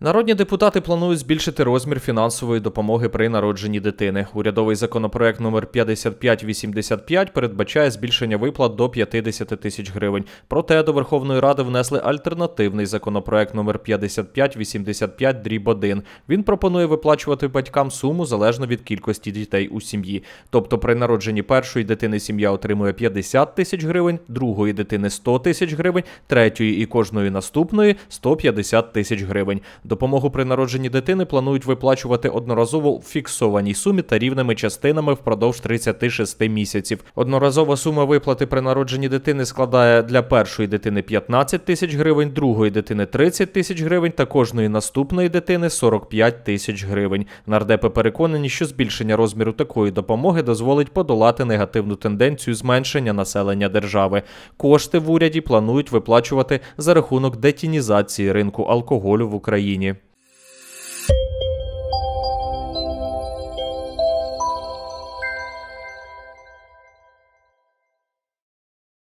Народні депутати планують збільшити розмір фінансової допомоги при народженні дитини. Урядовий законопроект номер 5585 передбачає збільшення виплат до 50 тисяч гривень. Проте до Верховної Ради внесли альтернативний законопроект номер 5585 дріб 1. Він пропонує виплачувати батькам суму залежно від кількості дітей у сім'ї. Тобто, при народженні першої дитини сім'я отримує 50 тисяч гривень, другої дитини 100 тисяч гривень, третьої і кожної наступної 150 тисяч гривень. Допомогу при народженні дитини планують виплачувати одноразово в фіксованій сумі та рівними частинами впродовж 36 місяців. Одноразова сума виплати при народженні дитини складає для першої дитини 15 тисяч гривень, другої дитини 30 тисяч гривень та кожної наступної дитини 45 тисяч гривень. Нардепи переконані, що збільшення розміру такої допомоги дозволить подолати негативну тенденцію зменшення населення держави. Кошти в уряді планують виплачувати за рахунок детінізації ринку алкоголю в Україні. Ukrainie.